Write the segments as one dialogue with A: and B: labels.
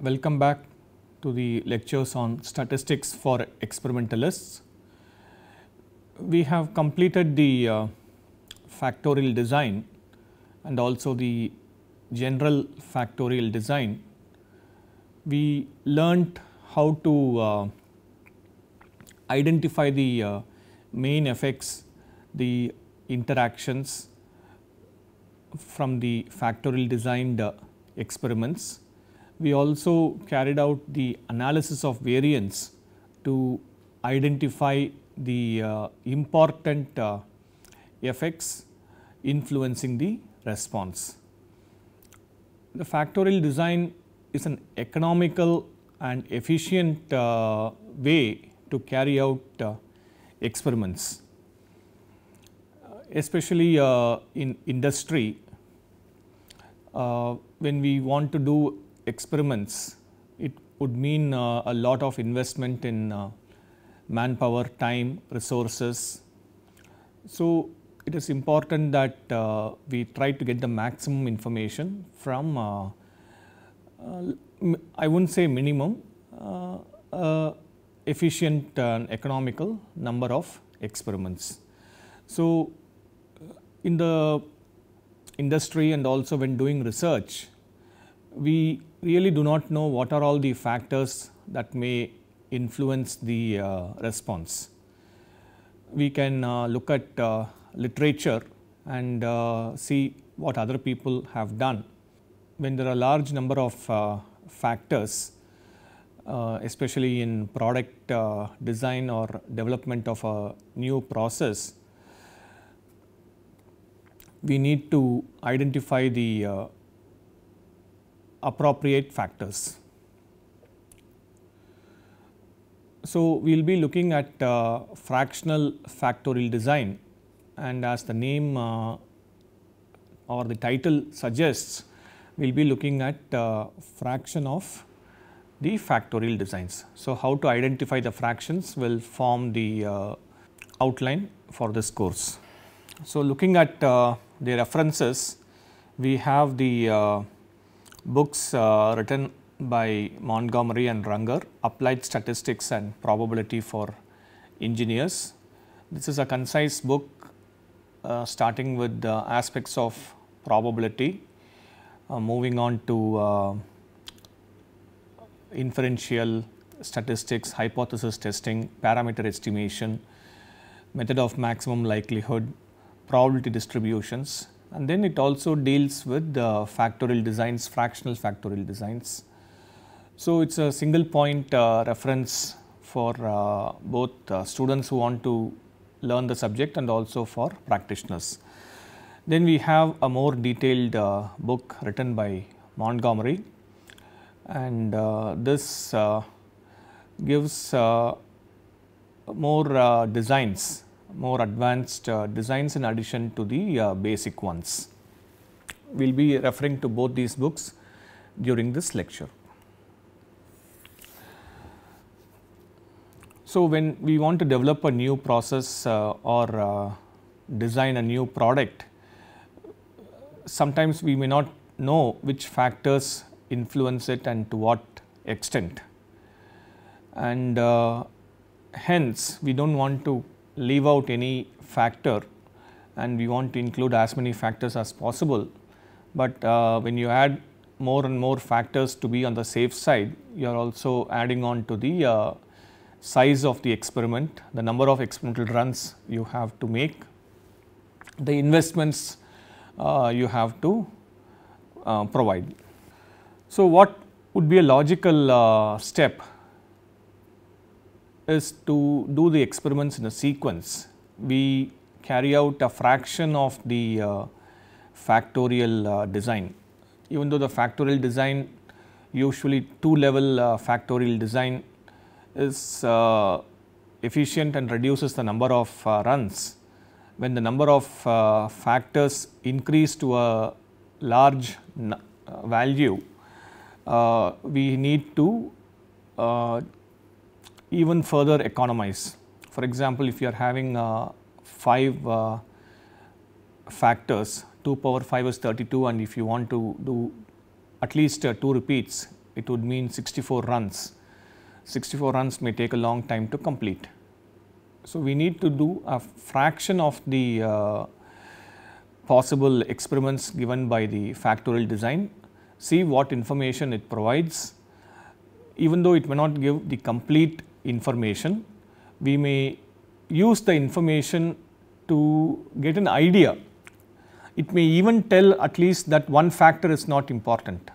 A: Welcome back to the lectures on statistics for experimentalists. We have completed the uh, factorial design and also the general factorial design we learnt how to uh, identify the uh, main effects, the interactions from the factorial designed uh, experiments. We also carried out the analysis of variance to identify the uh, important uh, effects influencing the response. The factorial design is an economical and efficient uh, way to carry out uh, experiments, uh, especially uh, in industry. Uh, when we want to do experiments, it would mean a lot of investment in manpower, time, resources. So, it is important that uh, we try to get the maximum information from uh, I would not say minimum, uh, uh, efficient and economical number of experiments. So, uh, in the industry and also when doing research, we really do not know what are all the factors that may influence the uh, response. We can uh, look at uh, literature and see what other people have done when there are large number of uh, factors, uh, especially in product uh, design or development of a new process, we need to identify the uh, appropriate factors. So, we will be looking at uh, fractional factorial design and as the name uh, or the title suggests, we will be looking at uh, fraction of the factorial designs. So, how to identify the fractions will form the uh, outline for this course. So, looking at uh, the references, we have the uh, books uh, written by Montgomery and Runger, Applied Statistics and Probability for Engineers. This is a concise book uh, starting with the aspects of probability uh, moving on to uh, inferential statistics, hypothesis testing, parameter estimation, method of maximum likelihood, probability distributions and then it also deals with the factorial designs, fractional factorial designs. So, it is a single point uh, reference for uh, both uh, students who want to learn the subject and also for practitioners. Then we have a more detailed uh, book written by Montgomery and uh, this uh, gives uh, more uh, designs, more advanced designs in addition to the basic ones. We will be referring to both these books during this lecture. So, when we want to develop a new process uh, or uh, design a new product, sometimes we may not know which factors influence it and to what extent. And uh, hence, we do not want to leave out any factor and we want to include as many factors as possible. But uh, when you add more and more factors to be on the safe side, you are also adding on to the uh, size of the experiment, the number of experimental runs you have to make, the investments uh, you have to uh, provide. So, what would be a logical uh, step is to do the experiments in a sequence. We carry out a fraction of the uh, factorial uh, design. Even though the factorial design usually two level uh, factorial design is efficient and reduces the number of runs, when the number of uh, factors increase to a large uh, value, uh, we need to even further economize. For example, if you are having 5 factors 2 power 5 is 32 and if you want to do at least 2 repeats it would mean 64 runs. 64 runs may take a long time to complete. So, we need to do a fraction of the uh, possible experiments given by the factorial design, see what information it provides. Even though it may not give the complete information, we may use the information to get an idea. It may even tell at least that one factor is not important.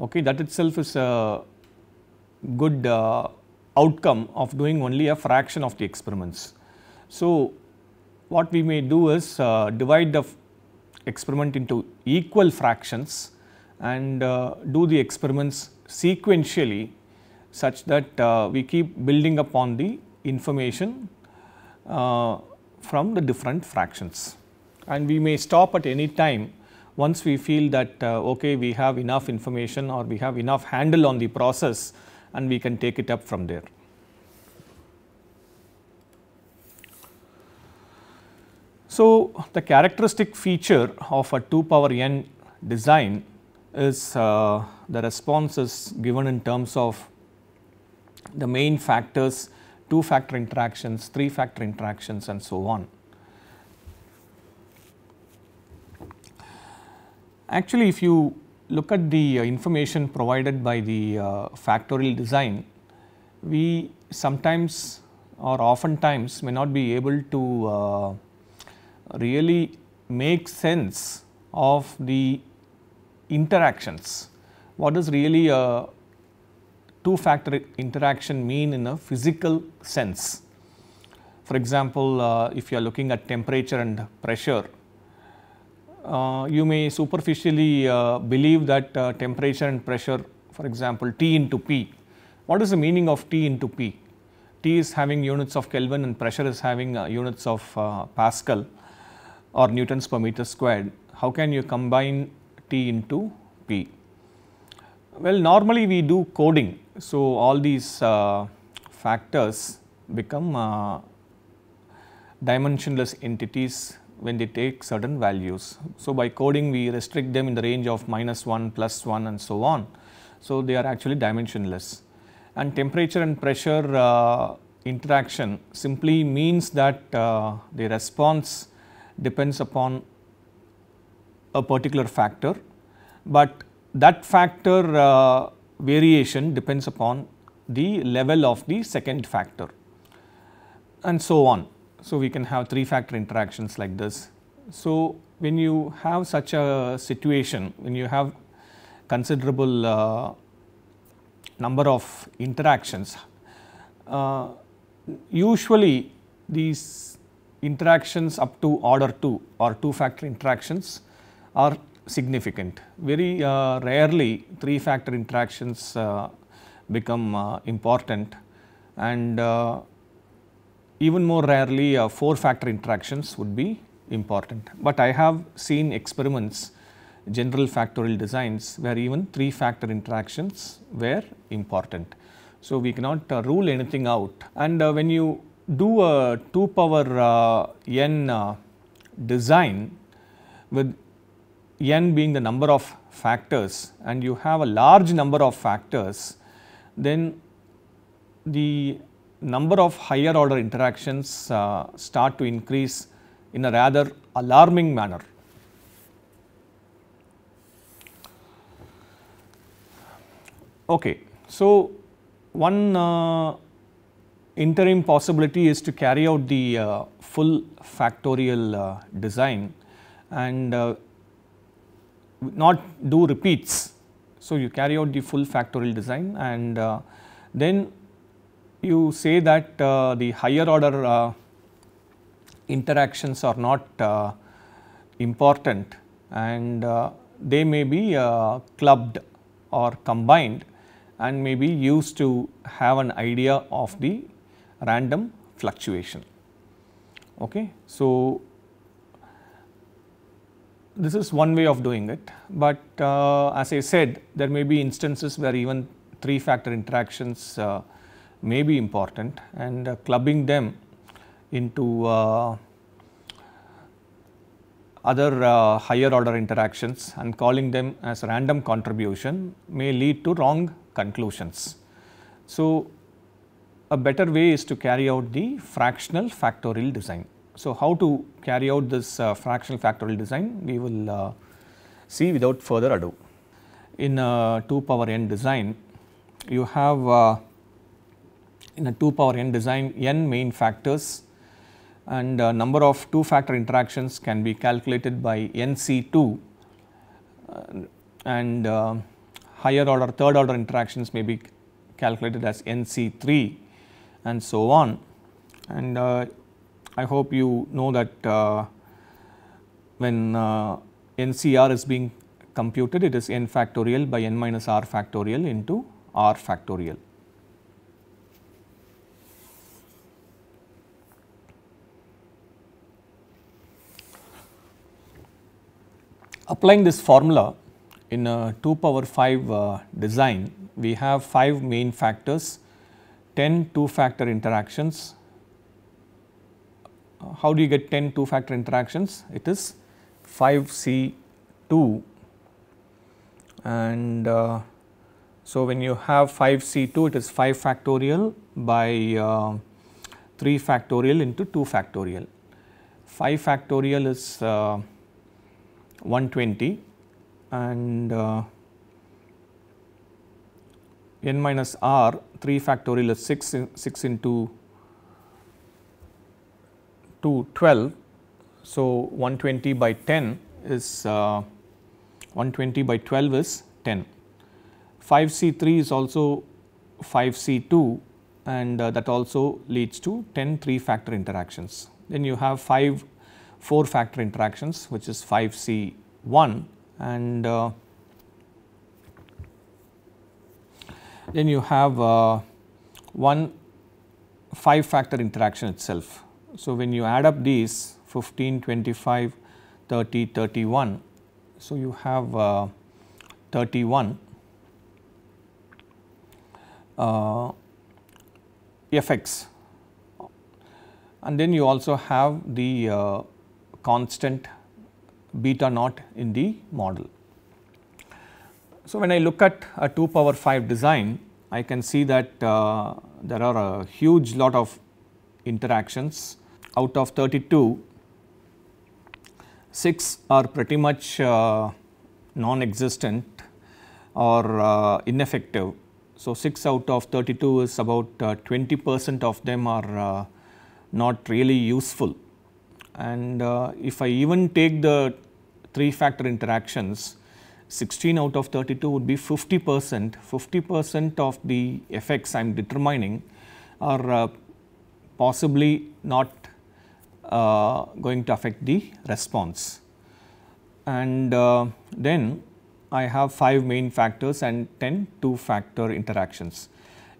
A: Okay, that itself is a good uh, outcome of doing only a fraction of the experiments. So, what we may do is uh, divide the experiment into equal fractions and uh, do the experiments sequentially such that uh, we keep building upon the information uh, from the different fractions. And we may stop at any time once we feel that uh, okay we have enough information or we have enough handle on the process and we can take it up from there. So, the characteristic feature of a 2 power n design is uh, the response is given in terms of the main factors, 2 factor interactions, 3 factor interactions and so on. Actually if you look at the uh, information provided by the uh, factorial design, we sometimes or oftentimes may not be able to uh, really make sense of the interactions. What does really a two factor interaction mean in a physical sense? For example, uh, if you are looking at temperature and pressure, uh, you may superficially uh, believe that uh, temperature and pressure for example T into P. What is the meaning of T into P? T is having units of Kelvin and pressure is having uh, units of uh, Pascal or Newtons per meter squared. How can you combine T into P? Well normally we do coding. So, all these uh, factors become dimensionless entities when they take certain values. So, by coding we restrict them in the range of minus 1, plus 1 and so on. So, they are actually dimensionless and temperature and pressure uh, interaction simply means that uh, the response depends upon a particular factor, but that factor uh, variation depends upon the level of the second factor and so on. So we can have three factor interactions like this. So when you have such a situation, when you have considerable uh, number of interactions, uh, usually these interactions up to order 2 or 2 factor interactions are significant. Very uh, rarely 3 factor interactions uh, become uh, important and uh, even more rarely uh, four factor interactions would be important. But I have seen experiments general factorial designs where even three factor interactions were important. So, we cannot uh, rule anything out and uh, when you do a 2 power uh, n uh, design with n being the number of factors and you have a large number of factors then the number of higher order interactions uh, start to increase in a rather alarming manner. Okay. So, one uh, interim possibility is to carry out the uh, full factorial uh, design and uh, not do repeats. So, you carry out the full factorial design and uh, then you say that uh, the higher order uh, interactions are not uh, important and they may be clubbed or combined and may be used to have an idea of the random fluctuation. Okay. So, this is one way of doing it, but uh, as I said there may be instances where even 3 factor interactions uh, may be important and uh, clubbing them into uh, other uh, higher order interactions and calling them as random contribution may lead to wrong conclusions. So, a better way is to carry out the fractional factorial design. So, how to carry out this uh, fractional factorial design we will uh, see without further ado. In a uh, 2 power n design you have in a 2 power n design n main factors and uh, number of 2 factor interactions can be calculated by NC2 uh, and uh, higher order third order interactions may be calculated as NC3 and so on. And uh, I hope you know that uh, when uh, NCR is being computed it is n factorial by n minus r factorial into r factorial. Applying this formula in a 2 power 5 uh, design, we have 5 main factors, 10 2 factor interactions. Uh, how do you get 10 2 factor interactions? It is 5C2 and uh, so when you have 5C2 it is 5 factorial by uh, 3 factorial into 2 factorial. 5 factorial is uh, 120 and uh, n minus r 3 factorial is 6, 6 into 2 12. So, 120 by 10 is uh, 120 by 12 is 10. 5 C 3 is also 5 C 2 and uh, that also leads to 10 3 factor interactions. Then you have 5 4 factor interactions which is 5C1 and uh, then you have uh, one 5 factor interaction itself. So, when you add up these 15, 25, 30, 31, so you have uh, 31 uh, fx and then you also have the uh, constant beta naught in the model. So, when I look at a 2 power 5 design, I can see that uh, there are a huge lot of interactions. Out of 32, 6 are pretty much uh, non-existent or uh, ineffective. So, 6 out of 32 is about uh, 20 percent of them are uh, not really useful. And uh, if I even take the three factor interactions, 16 out of 32 would be 50 percent. 50 percent of the effects I am determining are uh, possibly not uh, going to affect the response. And uh, then I have 5 main factors and 10 2 factor interactions.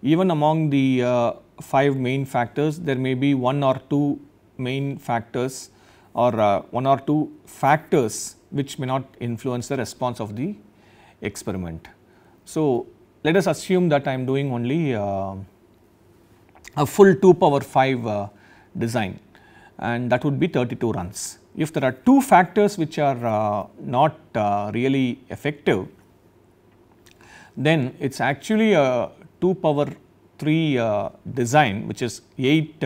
A: Even among the uh, 5 main factors there may be 1 or 2 main factors or uh, one or two factors which may not influence the response of the experiment. So, let us assume that I am doing only uh, a full 2 power 5 uh, design and that would be 32 runs. If there are two factors which are uh, not uh, really effective, then it is actually a 2 power 3 uh, design which is 8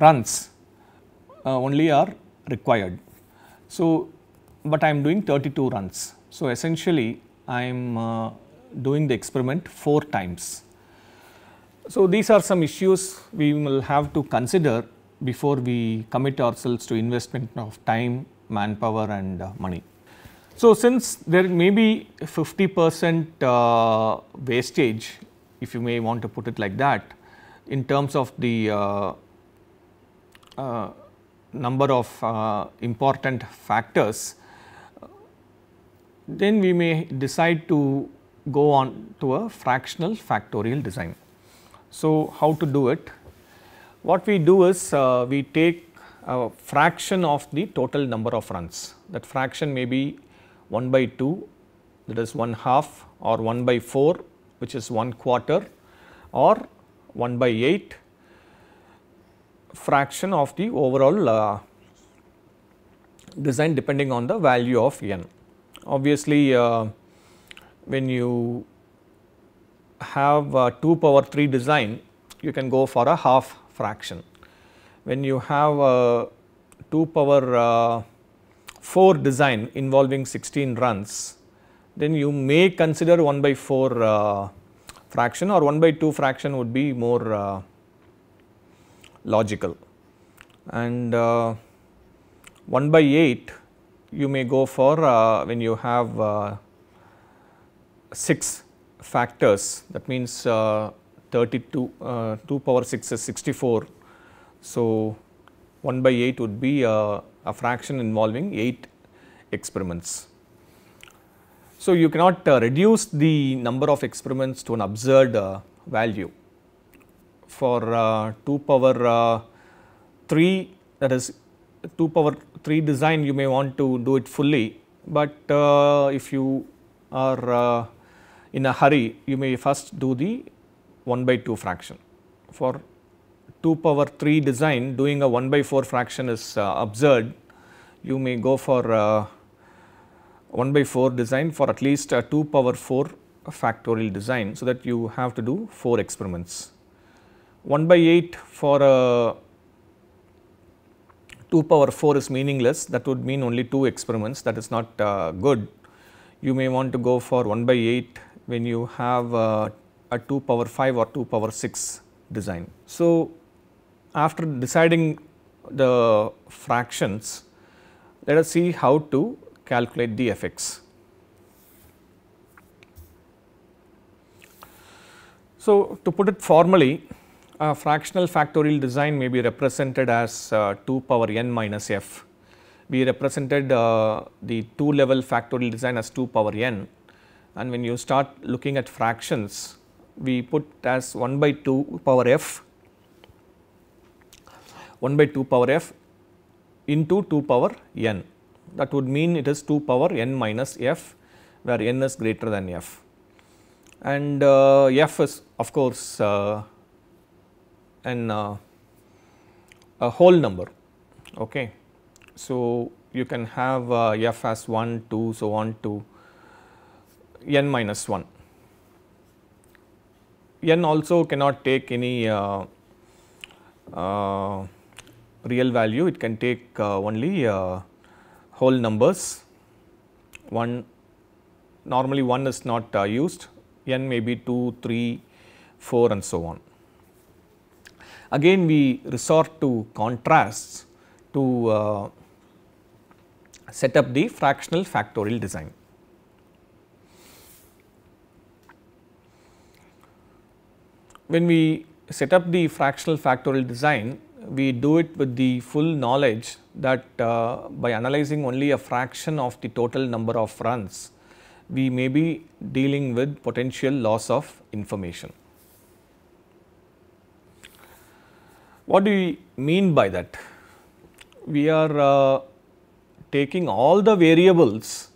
A: runs uh, only are required. So, but I am doing 32 runs. So, essentially I am uh, doing the experiment 4 times. So, these are some issues we will have to consider before we commit ourselves to investment of time, manpower and uh, money. So, since there may be 50 percent uh, wastage if you may want to put it like that in terms of the uh, uh, number of uh, important factors, then we may decide to go on to a fractional factorial design. So, how to do it? What we do is uh, we take a fraction of the total number of runs that fraction may be 1 by 2 that is 1 half or 1 by 4 which is 1 quarter or 1 by 8 fraction of the overall uh, design depending on the value of n. Obviously, uh, when you have uh, 2 power 3 design, you can go for a half fraction. When you have uh, 2 power uh, 4 design involving 16 runs, then you may consider 1 by 4 fraction or 1 by 2 fraction would be more logical and uh, 1 by 8 you may go for uh, when you have uh, 6 factors that means 32 uh, 2 power 6 is 64. So, 1 by 8 would be uh, a fraction involving 8 experiments. So, you cannot uh, reduce the number of experiments to an absurd value for uh, 2 power uh, 3 that is 2 power 3 design you may want to do it fully, but uh, if you are in a hurry you may first do the 1 by 2 fraction. For 2 power 3 design doing a 1 by 4 fraction is absurd, you may go for 1 by 4 design for at least 2 power 4 factorial design. So, that you have to do 4 experiments. 1 by 8 for a uh, 2 power 4 is meaningless that would mean only 2 experiments that is not uh, good. You may want to go for 1 by 8 when you have uh, a 2 power 5 or 2 power 6 design. So, after deciding the fractions let us see how to calculate the effects. So, to put it formally a fractional factorial design may be represented as uh, 2 power n minus f. We represented uh, the 2 level factorial design as 2 power n and when you start looking at fractions, we put as 1 by 2 power f, 1 by 2 power f into 2 power n. That would mean it is 2 power n minus f where n is greater than f and uh, f is of course uh, an uh, a whole number okay so you can have uh, f as 1 2 so on to n minus 1 n also cannot take any uh, uh, real value it can take uh, only uh, whole numbers 1 normally 1 is not uh, used n may be 2 3 4 and so on Again we resort to contrasts to uh, set up the fractional factorial design. When we set up the fractional factorial design, we do it with the full knowledge that uh, by analyzing only a fraction of the total number of runs, we may be dealing with potential loss of information. What do we mean by that? We are uh, taking all the variables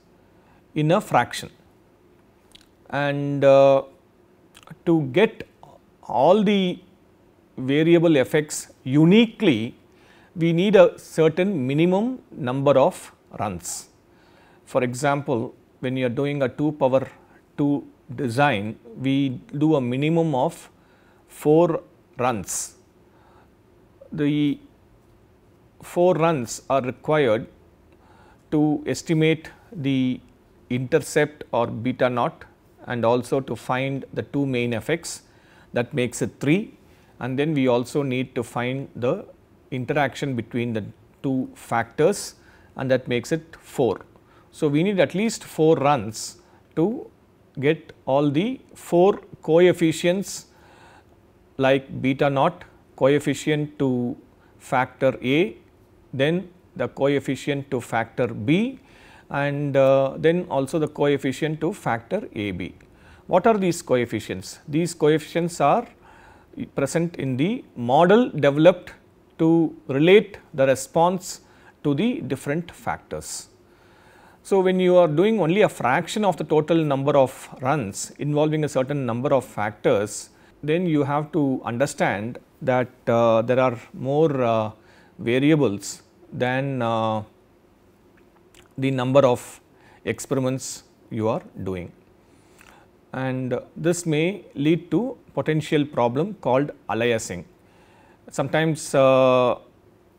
A: in a fraction and uh, to get all the variable effects uniquely we need a certain minimum number of runs. For example, when you are doing a 2 power 2 design, we do a minimum of 4 runs the 4 runs are required to estimate the intercept or beta naught and also to find the two main effects that makes it 3 and then we also need to find the interaction between the two factors and that makes it 4. So, we need at least 4 runs to get all the 4 coefficients like beta naught coefficient to factor A, then the coefficient to factor B and uh, then also the coefficient to factor AB. What are these coefficients? These coefficients are present in the model developed to relate the response to the different factors. So, when you are doing only a fraction of the total number of runs involving a certain number of factors, then you have to understand that uh, there are more uh, variables than uh, the number of experiments you are doing. And this may lead to potential problem called aliasing. Sometimes uh,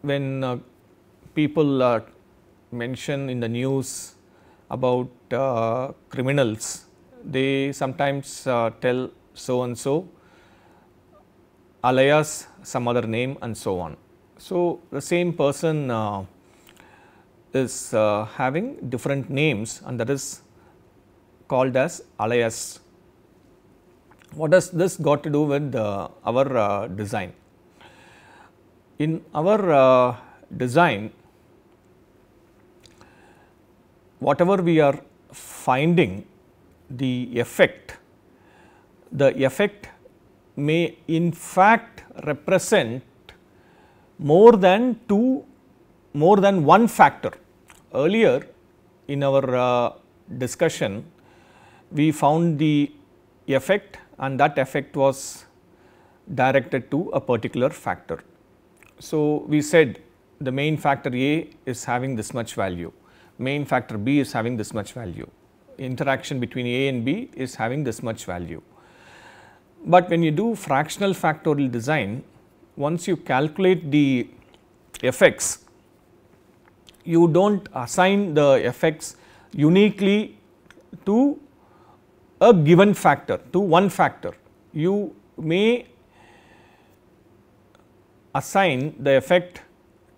A: when uh, people uh, mention in the news about criminals, they sometimes tell so and so alias some other name and so on. So, the same person uh, is uh, having different names and that is called as alias. What does this got to do with uh, our uh, design? In our uh, design, whatever we are finding the effect, the effect may in fact represent more than two more than one factor. Earlier in our uh, discussion we found the effect and that effect was directed to a particular factor. So, we said the main factor A is having this much value, main factor B is having this much value, interaction between A and B is having this much value. But when you do fractional factorial design, once you calculate the effects, you do not assign the effects uniquely to a given factor, to one factor. You may assign the effect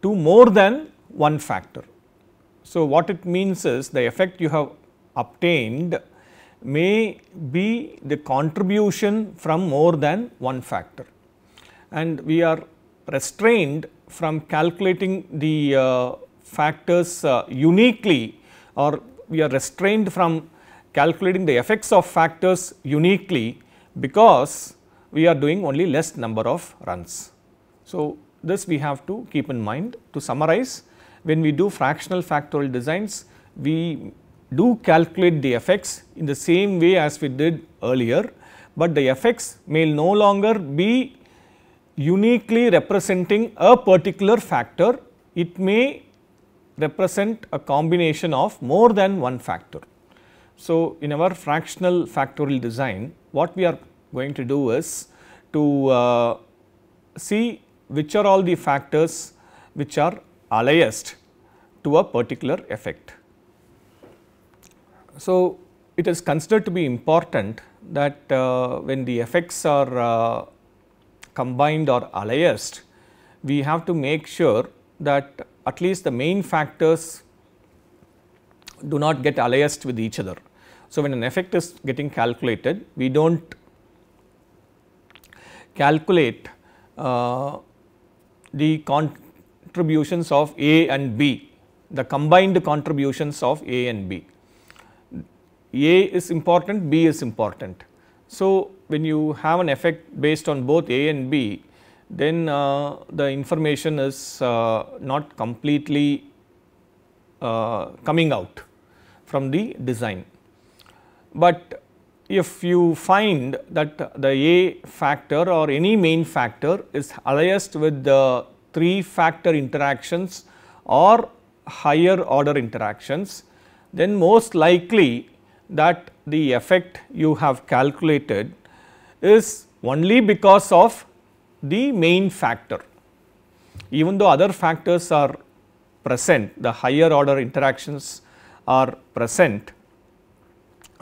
A: to more than one factor. So, what it means is the effect you have obtained may be the contribution from more than one factor and we are restrained from calculating the uh, factors uh, uniquely or we are restrained from calculating the effects of factors uniquely because we are doing only less number of runs. So, this we have to keep in mind to summarize when we do fractional factorial designs we do calculate the effects in the same way as we did earlier, but the effects may no longer be uniquely representing a particular factor, it may represent a combination of more than one factor. So, in our fractional factorial design, what we are going to do is to uh, see which are all the factors which are aliased to a particular effect. So, it is considered to be important that uh, when the effects are uh, combined or aliased, we have to make sure that at least the main factors do not get aliased with each other. So, when an effect is getting calculated, we do not calculate uh, the contributions of A and B, the combined contributions of A and B. A is important, B is important. So, when you have an effect based on both A and B, then uh, the information is uh, not completely uh, coming out from the design. But if you find that the A factor or any main factor is aliased with the 3 factor interactions or higher order interactions, then most likely that the effect you have calculated is only because of the main factor. Even though other factors are present, the higher order interactions are present,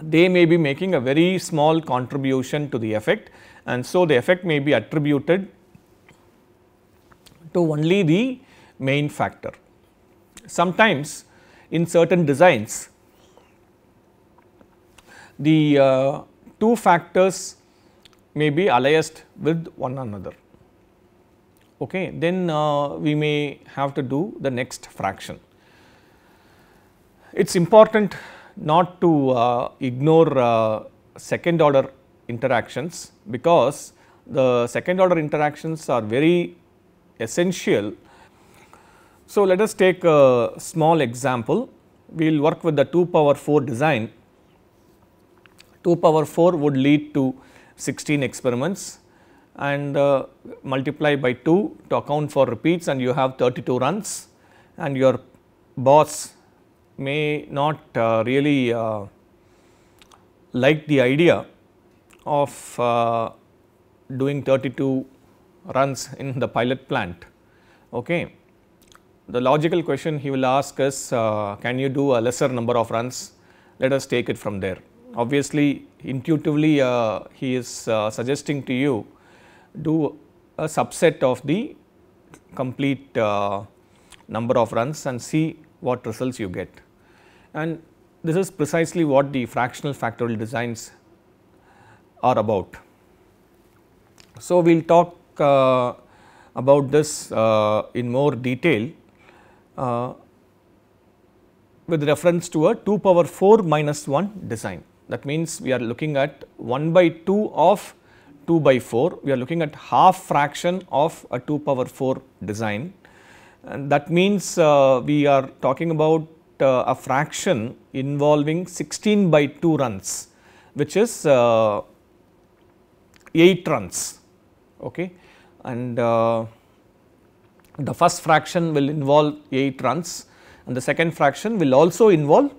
A: they may be making a very small contribution to the effect and so the effect may be attributed to only the main factor. Sometimes in certain designs the uh, two factors may be aliased with one another. Okay. Then uh, we may have to do the next fraction. It is important not to uh, ignore uh, second order interactions because the second order interactions are very essential. So, let us take a small example we will work with the 2 power 4 design 2 power 4 would lead to 16 experiments and uh, multiply by 2 to account for repeats and you have 32 runs and your boss may not uh, really uh, like the idea of uh, doing 32 runs in the pilot plant. Okay. The logical question he will ask is uh, can you do a lesser number of runs let us take it from there obviously intuitively uh, he is uh, suggesting to you do a subset of the complete uh, number of runs and see what results you get. And this is precisely what the fractional factorial designs are about. So, we will talk uh, about this uh, in more detail uh, with reference to a 2 power 4 minus 1 design. That means we are looking at 1 by 2 of 2 by 4, we are looking at half fraction of a 2 power 4 design. And that means uh, we are talking about uh, a fraction involving 16 by 2 runs, which is uh, 8 runs. Okay. And uh, the first fraction will involve 8 runs and the second fraction will also involve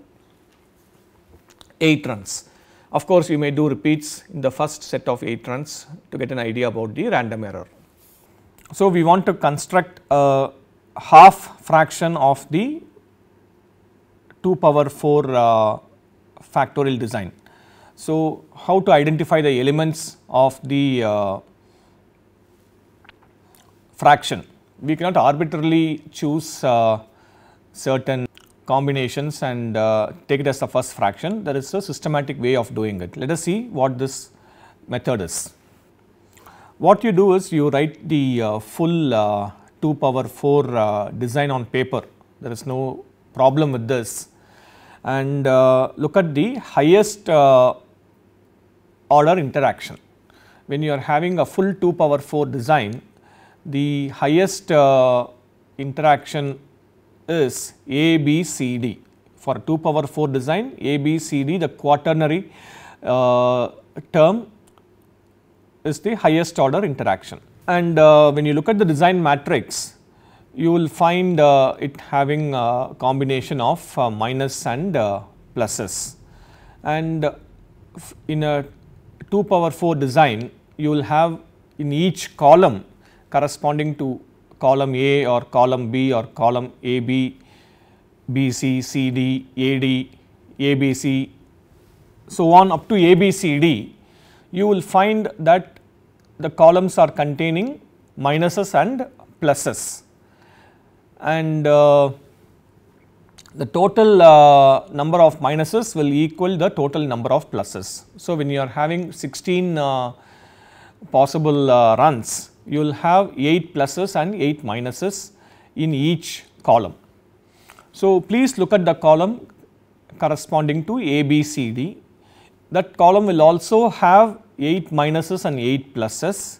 A: 8 runs. Of course, you may do repeats in the first set of 8 runs to get an idea about the random error. So, we want to construct a half fraction of the 2 power 4 uh, factorial design. So, how to identify the elements of the uh, fraction? We cannot arbitrarily choose uh, certain combinations and uh, take it as the first fraction. There is a systematic way of doing it. Let us see what this method is. What you do is you write the uh, full uh, 2 power 4 uh, design on paper. There is no problem with this and uh, look at the highest order interaction. When you are having a full 2 power 4 design, the highest uh, interaction is ABCD. For 2 power 4 design ABCD the quaternary uh, term is the highest order interaction. And uh, when you look at the design matrix you will find uh, it having a combination of uh, minus and uh, pluses. And uh, in a 2 power 4 design you will have in each column corresponding to column A or column B or column AB, BC, CD, AD, ABC, so on up to ABCD, you will find that the columns are containing minuses and pluses. And uh, the total uh, number of minuses will equal the total number of pluses. So, when you are having 16 uh, possible uh, runs, you will have 8 pluses and 8 minuses in each column. So, please look at the column corresponding to A, B, C, D. That column will also have 8 minuses and 8 pluses.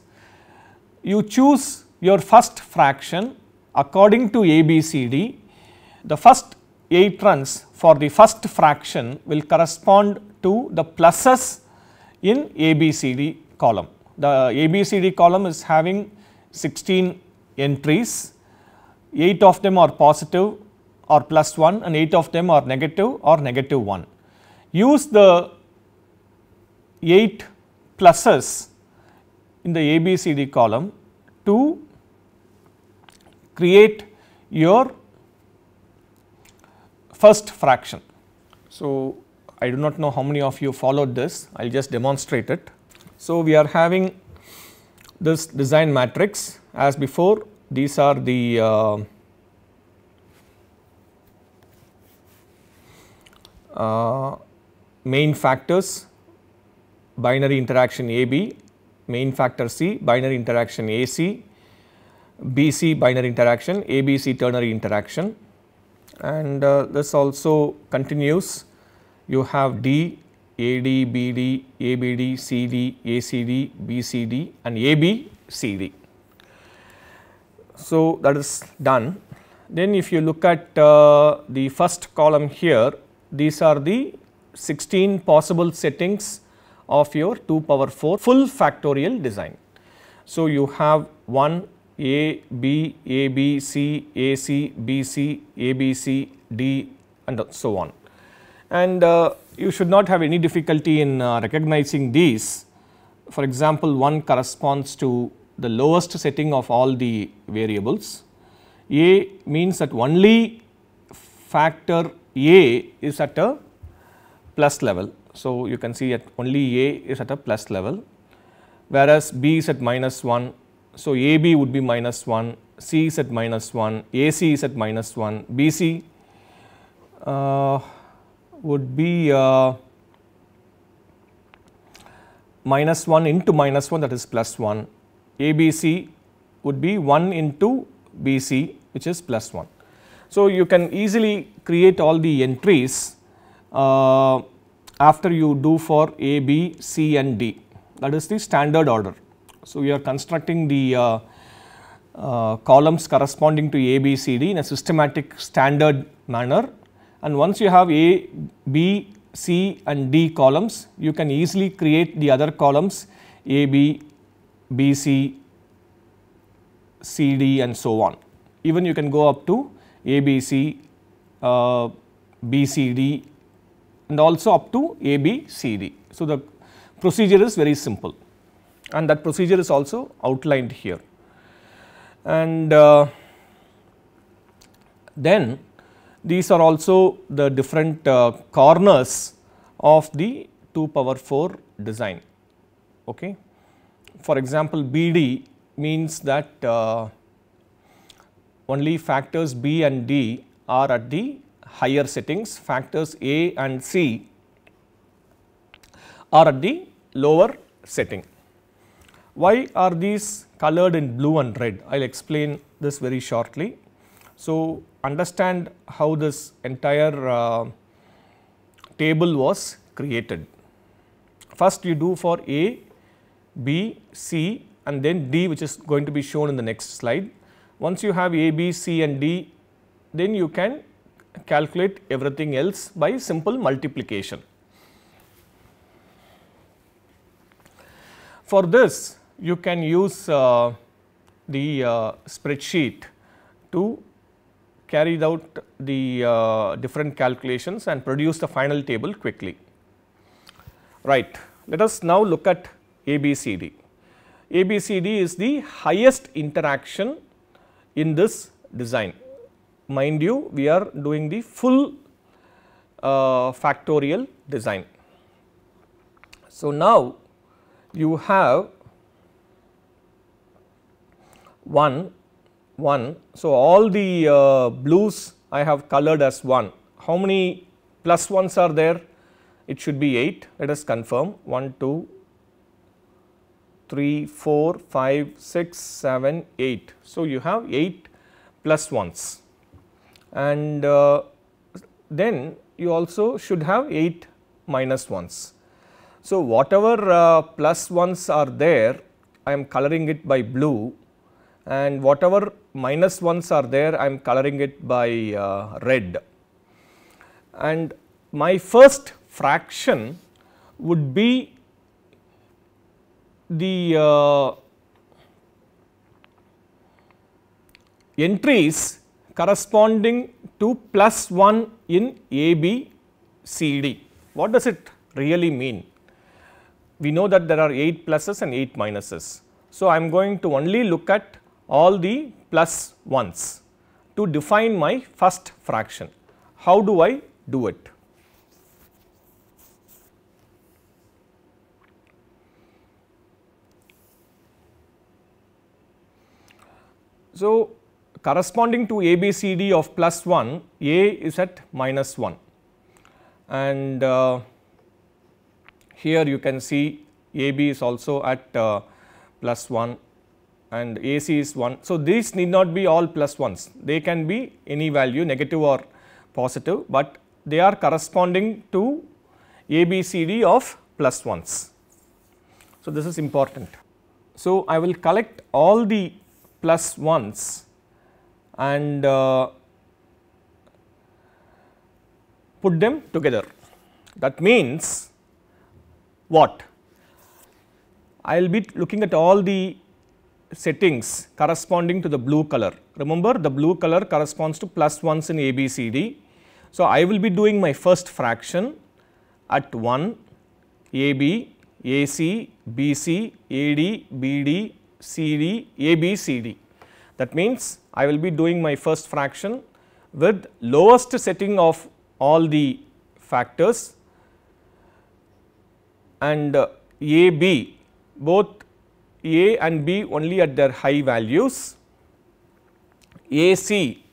A: You choose your first fraction according to A, B, C, D. The first 8 runs for the first fraction will correspond to the pluses in A, B, C, D column the ABCD column is having 16 entries, 8 of them are positive or plus 1 and 8 of them are negative or negative 1. Use the 8 pluses in the ABCD column to create your first fraction. So, I do not know how many of you followed this, I will just demonstrate it. So, we are having this design matrix as before these are the uh, uh, main factors binary interaction AB, main factor C, binary interaction AC, BC binary interaction, ABC ternary interaction and uh, this also continues you have D AD, BD, ABD, CD, ACD, BCD and ABCD. So, that is done. Then if you look at uh, the first column here, these are the 16 possible settings of your 2 power 4 full factorial design. So, you have 1 A, B, A, B, C, A, C, B, C, A, B, C, D and so on and uh, you should not have any difficulty in uh, recognizing these. For example, one corresponds to the lowest setting of all the variables. A means that only factor A is at a plus level. So, you can see that only A is at a plus level whereas B is at minus 1. So, AB would be minus 1, C is at minus 1, AC is at minus 1, BC uh, would be uh, minus 1 into minus 1 that is plus 1. ABC would be 1 into BC which is plus 1. So, you can easily create all the entries uh, after you do for A, B, C and D that is the standard order. So, we are constructing the uh, uh, columns corresponding to A, B, C, D in a systematic standard manner and once you have A, B, C and D columns, you can easily create the other columns A, B, B, C, C, D and so on. Even you can go up to A, B, C, uh, B, C, D and also up to A, B, C, D. So, the procedure is very simple and that procedure is also outlined here. And uh, then these are also the different uh, corners of the 2 power 4 design. Okay. For example, BD means that uh, only factors B and D are at the higher settings, factors A and C are at the lower setting. Why are these colored in blue and red? I will explain this very shortly. So, understand how this entire uh, table was created. First you do for A, B, C and then D which is going to be shown in the next slide. Once you have A, B, C and D then you can calculate everything else by simple multiplication. For this you can use uh, the uh, spreadsheet to carried out the uh, different calculations and produced the final table quickly. Right. Let us now look at ABCD. ABCD is the highest interaction in this design. Mind you, we are doing the full uh, factorial design. So, now you have 1 1. So, all the uh, blues I have colored as 1. How many plus 1s are there? It should be 8. Let us confirm 1, 2, 3, 4, 5, 6, 7, 8. So, you have 8 plus 1s and uh, then you also should have 8 minus 1s. So, whatever uh, plus 1s are there I am coloring it by blue and whatever minus ones are there, I am coloring it by uh, red. And my first fraction would be the uh, entries corresponding to plus 1 in A, B, C, D. What does it really mean? We know that there are 8 pluses and 8 minuses. So, I am going to only look at all the plus 1s to define my first fraction. How do I do it? So, corresponding to A B C D of plus 1, A is at minus 1 and uh, here you can see A B is also at uh, plus 1 and AC is 1. So, these need not be all plus 1s, they can be any value negative or positive, but they are corresponding to ABCD of plus 1s. So, this is important. So, I will collect all the plus 1s and uh, put them together. That means what? I will be looking at all the settings corresponding to the blue color. Remember the blue color corresponds to plus 1s in ABCD. So, I will be doing my first fraction at 1 AB, AC, BC, AD, BD, CD, ABCD. That means, I will be doing my first fraction with lowest setting of all the factors and uh, AB both a and B only at their high values. A C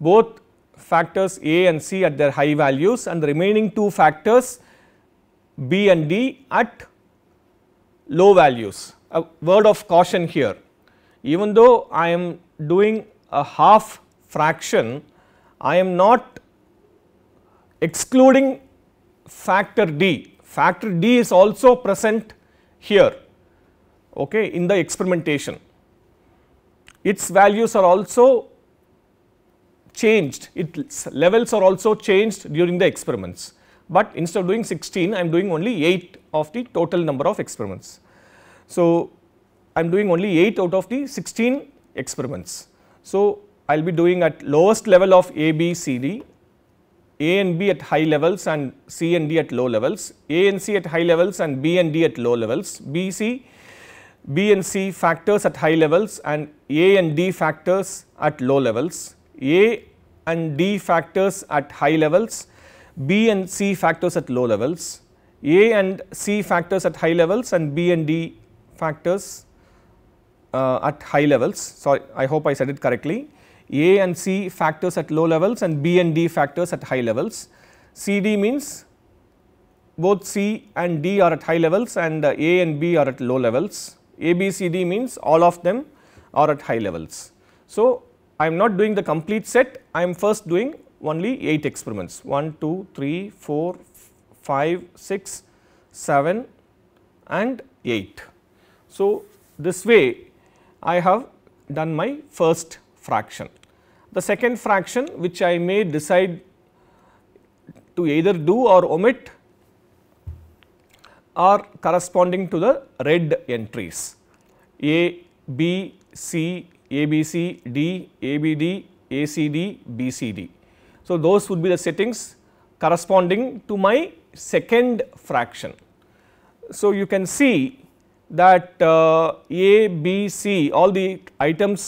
A: both factors A and C at their high values and the remaining two factors B and D at low values. A word of caution here even though I am doing a half fraction I am not excluding factor D. Factor D is also present here okay, in the experimentation. Its values are also changed, its levels are also changed during the experiments, but instead of doing 16 I am doing only 8 of the total number of experiments. So, I am doing only 8 out of the 16 experiments. So, I will be doing at lowest level of A, B, C, D, A and B at high levels and C and D at low levels, A and C at high levels and B and D at low levels, B, C B and C factors at high levels and A and D factors at low levels. A and D factors at high levels, B and C factors at low levels, A and C factors at high levels and B and D factors uh, at high levels. Sorry, I hope I said it correctly. A and C factors at low levels and B and D factors at high levels. CD means both C and D are at high levels and uh, A and B are at low levels. A, B, C, D means all of them are at high levels. So, I am not doing the complete set, I am first doing only 8 experiments 1, 2, 3, 4, 5, 6, 7 and 8. So, this way I have done my first fraction. The second fraction which I may decide to either do or omit are corresponding to the red entries A, B, C, A, B, C, D, A, B, D, A, C, D, B, C, D. So, those would be the settings corresponding to my second fraction. So, you can see that uh, A, B, C all the items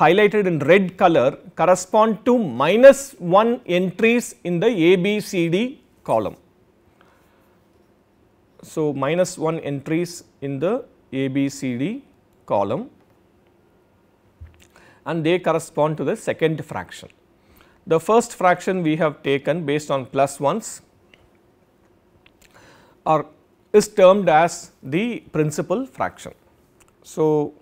A: highlighted in red color correspond to minus 1 entries in the A, B, C, D column. So, minus 1 entries in the A, B, C, D column and they correspond to the second fraction. The first fraction we have taken based on plus 1s are is termed as the principal fraction. So,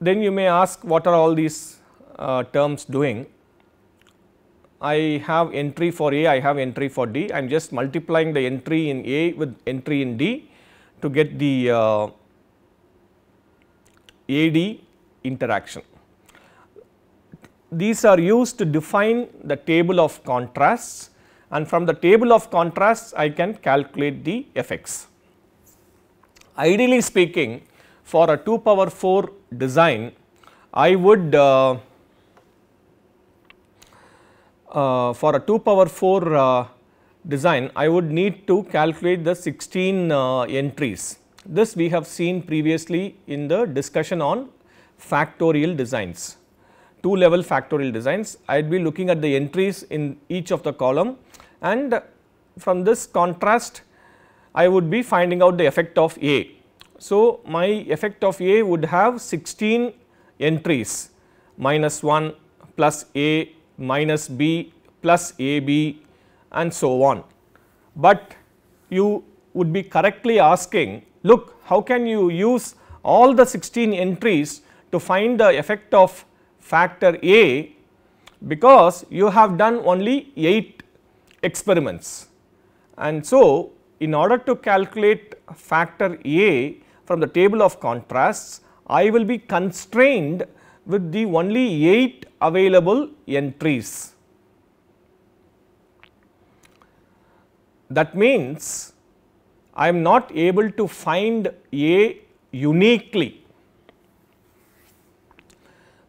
A: then you may ask what are all these uh, terms doing. I have entry for A, I have entry for D. I am just multiplying the entry in A with entry in D to get the uh, AD interaction. These are used to define the table of contrasts and from the table of contrasts I can calculate the effects. Ideally speaking for a 2 power 4 design I would uh, uh, for a 2 power 4 uh, design, I would need to calculate the 16 uh, entries. This we have seen previously in the discussion on factorial designs, 2 level factorial designs. I would be looking at the entries in each of the column and from this contrast, I would be finding out the effect of A. So, my effect of A would have 16 entries minus 1 plus A minus b plus a b and so on. But you would be correctly asking look how can you use all the 16 entries to find the effect of factor A because you have done only 8 experiments. And so, in order to calculate factor A from the table of contrasts, I will be constrained with the only 8 available entries. That means, I am not able to find A uniquely.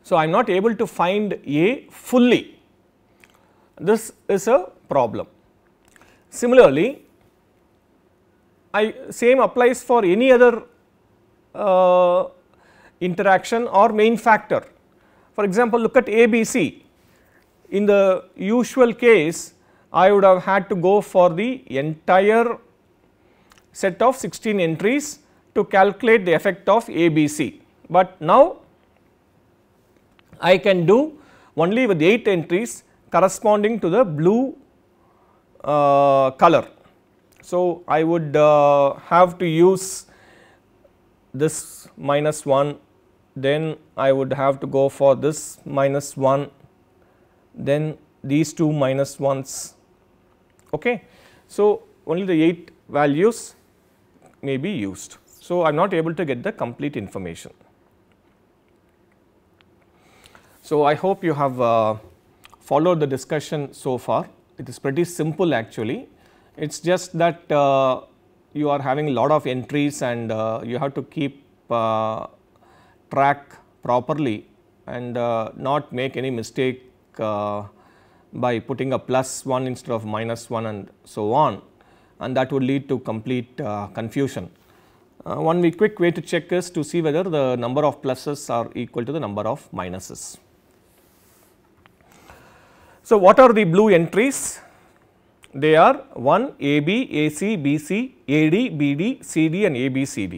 A: So, I am not able to find A fully. This is a problem. Similarly, I same applies for any other uh, interaction or main factor. For example, look at ABC. In the usual case, I would have had to go for the entire set of 16 entries to calculate the effect of ABC. But now I can do only with 8 entries corresponding to the blue uh, color. So, I would uh, have to use this minus 1 then I would have to go for this minus 1, then these two minus 1s. Okay. So, only the 8 values may be used. So, I am not able to get the complete information. So, I hope you have uh, followed the discussion so far. It is pretty simple actually. It is just that uh, you are having a lot of entries and uh, you have to keep uh, track properly and uh, not make any mistake uh, by putting a plus 1 instead of minus 1 and so on and that would lead to complete uh, confusion. one quick way to check is to see whether the number of pluses are equal to the number of minuses. So, what are the blue entries? They are 1 AB, AC, BC, AD, BD, CD and ABCD.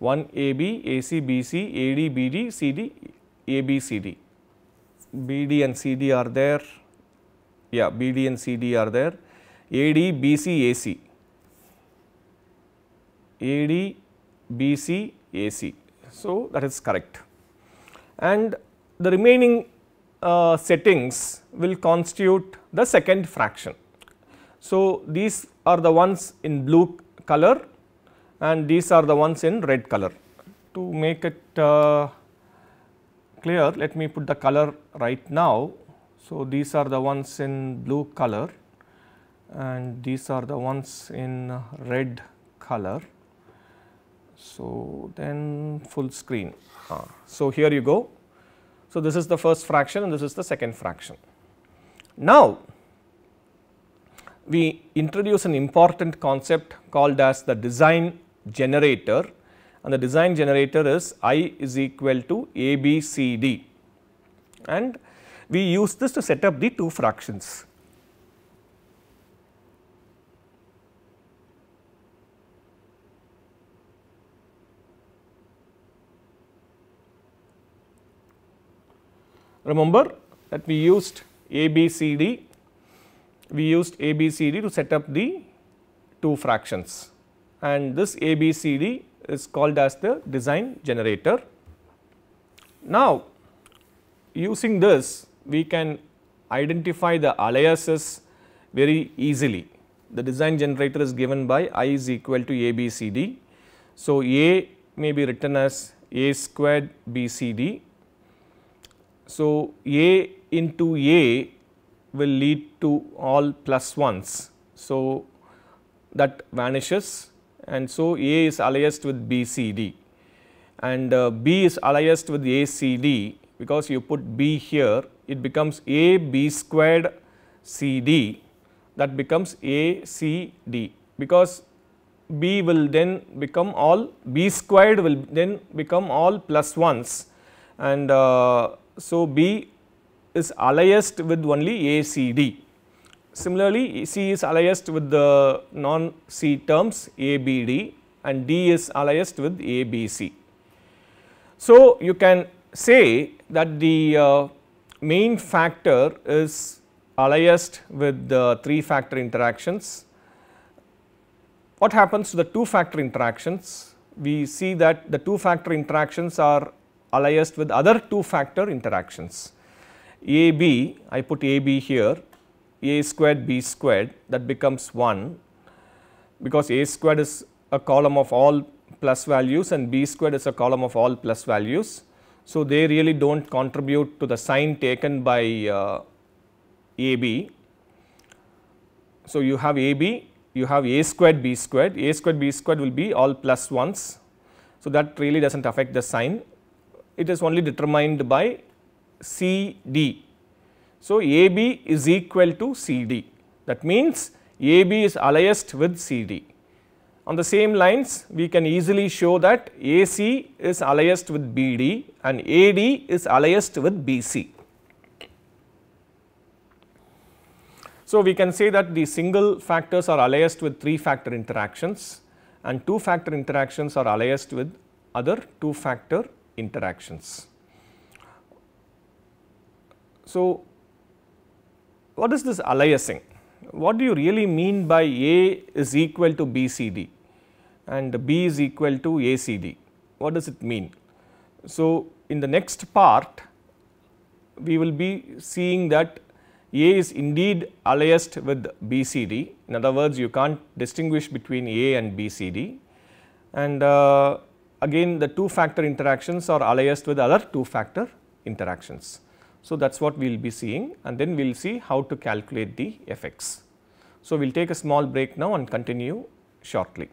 A: 1 AB, AC, BC, AD, BD, CD, AB, CD. BD and CD are there, yeah, BD and CD are there, AD, BC, AC, AD, BC, AC. So, that is correct. And the remaining uh, settings will constitute the second fraction. So, these are the ones in blue color and these are the ones in red color. To make it uh, clear, let me put the color right now. So, these are the ones in blue color and these are the ones in red color. So, then full screen. Ah. So, here you go. So, this is the first fraction and this is the second fraction. Now, we introduce an important concept called as the design generator and the design generator is I is equal to A B C D and we use this to set up the two fractions. Remember that we used ABCD, we used ABCD to set up the two fractions and this ABCD is called as the design generator. Now, using this we can identify the aliases very easily. The design generator is given by i is equal to ABCD. So, A may be written as A squared BCD. So, A into A will lead to all plus 1s. So, that vanishes and so A is aliased with BCD and uh, B is aliased with ACD because you put B here it becomes A B squared CD that becomes ACD because B will then become all B squared will then become all plus 1s and uh, so B is aliased with only ACD Similarly, C is aliased with the non-C terms A, B, D and D is aliased with A, B, C. So, you can say that the uh, main factor is aliased with the 3 factor interactions. What happens to the 2 factor interactions? We see that the 2 factor interactions are aliased with other 2 factor interactions. AB, I put AB here a squared b squared that becomes 1 because a squared is a column of all plus values and b squared is a column of all plus values. So, they really do not contribute to the sign taken by uh, AB. So, you have AB, you have a squared b squared, a squared b squared will be all plus 1s. So, that really does not affect the sign, it is only determined by CD so, AB is equal to CD that means AB is aliased with CD. On the same lines we can easily show that AC is aliased with BD and AD is aliased with BC. So, we can say that the single factors are aliased with 3 factor interactions and 2 factor interactions are aliased with other 2 factor interactions. So, what is this aliasing? What do you really mean by A is equal to BCD and B is equal to ACD? What does it mean? So, in the next part, we will be seeing that A is indeed aliased with BCD. In other words, you can't distinguish between A and BCD and uh, again the two factor interactions are aliased with other two factor interactions. So, that is what we will be seeing and then we will see how to calculate the FX. So, we will take a small break now and continue shortly.